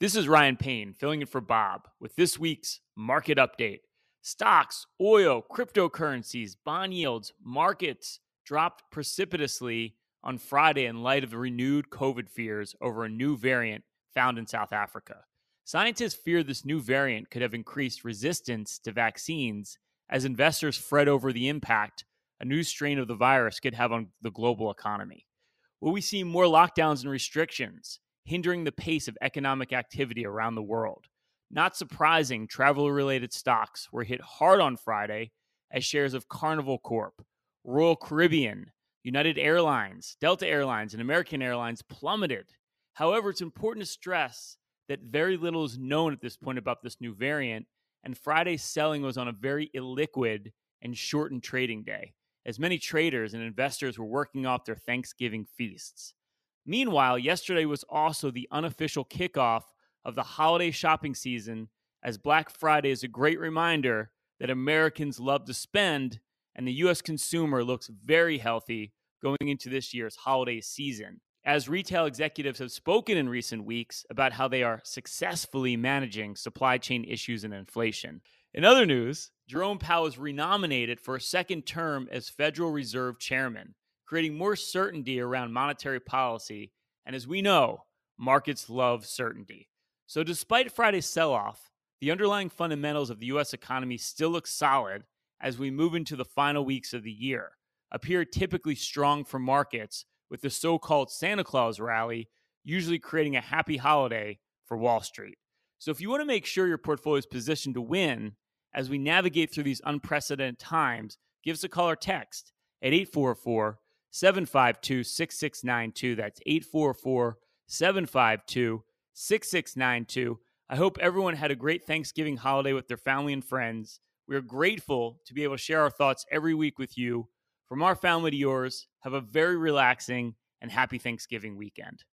This is Ryan Payne filling in for Bob with this week's market update. Stocks, oil, cryptocurrencies, bond yields, markets dropped precipitously on Friday in light of the renewed COVID fears over a new variant found in South Africa. Scientists fear this new variant could have increased resistance to vaccines as investors fret over the impact a new strain of the virus could have on the global economy. Will we see more lockdowns and restrictions? hindering the pace of economic activity around the world. Not surprising, travel related stocks were hit hard on Friday as shares of Carnival Corp, Royal Caribbean, United Airlines, Delta Airlines, and American Airlines plummeted. However, it's important to stress that very little is known at this point about this new variant, and Friday's selling was on a very illiquid and shortened trading day, as many traders and investors were working off their Thanksgiving feasts. Meanwhile, yesterday was also the unofficial kickoff of the holiday shopping season, as Black Friday is a great reminder that Americans love to spend, and the U.S. consumer looks very healthy going into this year's holiday season. As retail executives have spoken in recent weeks about how they are successfully managing supply chain issues and inflation. In other news, Jerome Powell is renominated for a second term as Federal Reserve Chairman creating more certainty around monetary policy. And as we know, markets love certainty. So, despite Friday's sell off, the underlying fundamentals of the US economy still look solid as we move into the final weeks of the year, appear typically strong for markets, with the so called Santa Claus rally usually creating a happy holiday for Wall Street. So, if you want to make sure your portfolio is positioned to win as we navigate through these unprecedented times, give us a call or text at 844 752 6692. That's 844 752 6692. I hope everyone had a great Thanksgiving holiday with their family and friends. We are grateful to be able to share our thoughts every week with you. From our family to yours, have a very relaxing and happy Thanksgiving weekend.